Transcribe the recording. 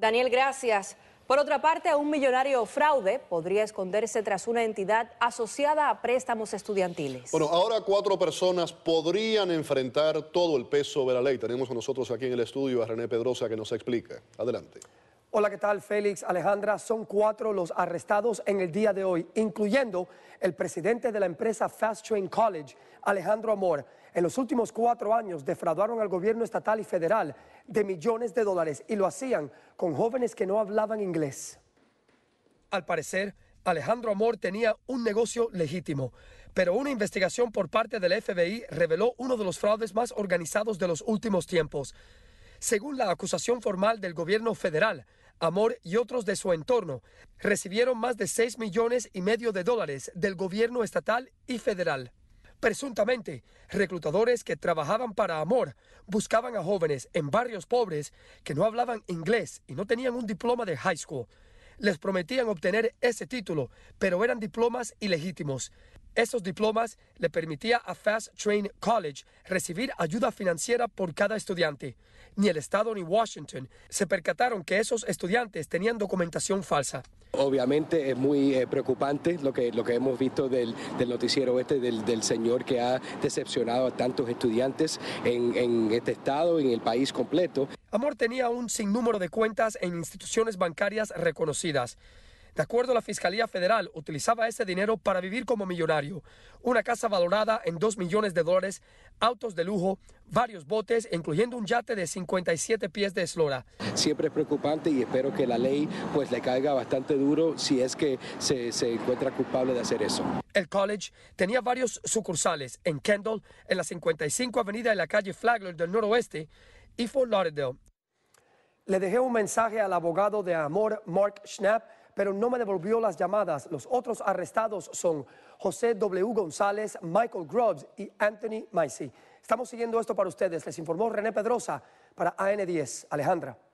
Daniel, gracias. Por otra parte, a un millonario fraude podría esconderse tras una entidad asociada a préstamos estudiantiles. Bueno, ahora cuatro personas podrían enfrentar todo el peso de la ley. Tenemos a nosotros aquí en el estudio a René Pedrosa que nos explica. Adelante. Hola, ¿qué tal? Félix, Alejandra, son cuatro los arrestados en el día de hoy, incluyendo el presidente de la empresa Fast Train College, Alejandro Amor. En los últimos cuatro años defraudaron al gobierno estatal y federal de millones de dólares y lo hacían con jóvenes que no hablaban inglés. Al parecer, Alejandro Amor tenía un negocio legítimo, pero una investigación por parte del FBI reveló uno de los fraudes más organizados de los últimos tiempos. Según la acusación formal del gobierno federal, Amor y otros de su entorno recibieron más de 6 millones y medio de dólares del gobierno estatal y federal. Presuntamente, reclutadores que trabajaban para Amor buscaban a jóvenes en barrios pobres que no hablaban inglés y no tenían un diploma de high school. Les prometían obtener ese título, pero eran diplomas ilegítimos. Esos diplomas le permitía a Fast Train College recibir ayuda financiera por cada estudiante. Ni el Estado ni Washington se percataron que esos estudiantes tenían documentación falsa. Obviamente es muy eh, preocupante lo que, lo que hemos visto del, noticiero este, del, señor que ha decepcionado a tantos estudiantes en, en este estado y en el país completo. Amor tenía un sinnúmero de cuentas en instituciones bancarias reconocidas. De acuerdo a la Fiscalía Federal, utilizaba ese dinero para vivir como millonario. Una casa valorada en 2 millones de dólares, autos de lujo, varios botes, incluyendo un yate de 57 pies de eslora. Siempre es preocupante y espero que la ley pues le caiga bastante duro si es que se, se encuentra culpable de hacer eso. El college tenía varios sucursales en Kendall, en la 55 Avenida de la calle Flagler del noroeste y Fort Lauderdale. Le dejé un mensaje al abogado de Amor, Mark Schnapp, pero no me devolvió las llamadas. Los otros arrestados son José W. González, Michael Groves y Anthony Macy. Estamos siguiendo esto para ustedes. Les informó René Pedrosa para AN10. Alejandra.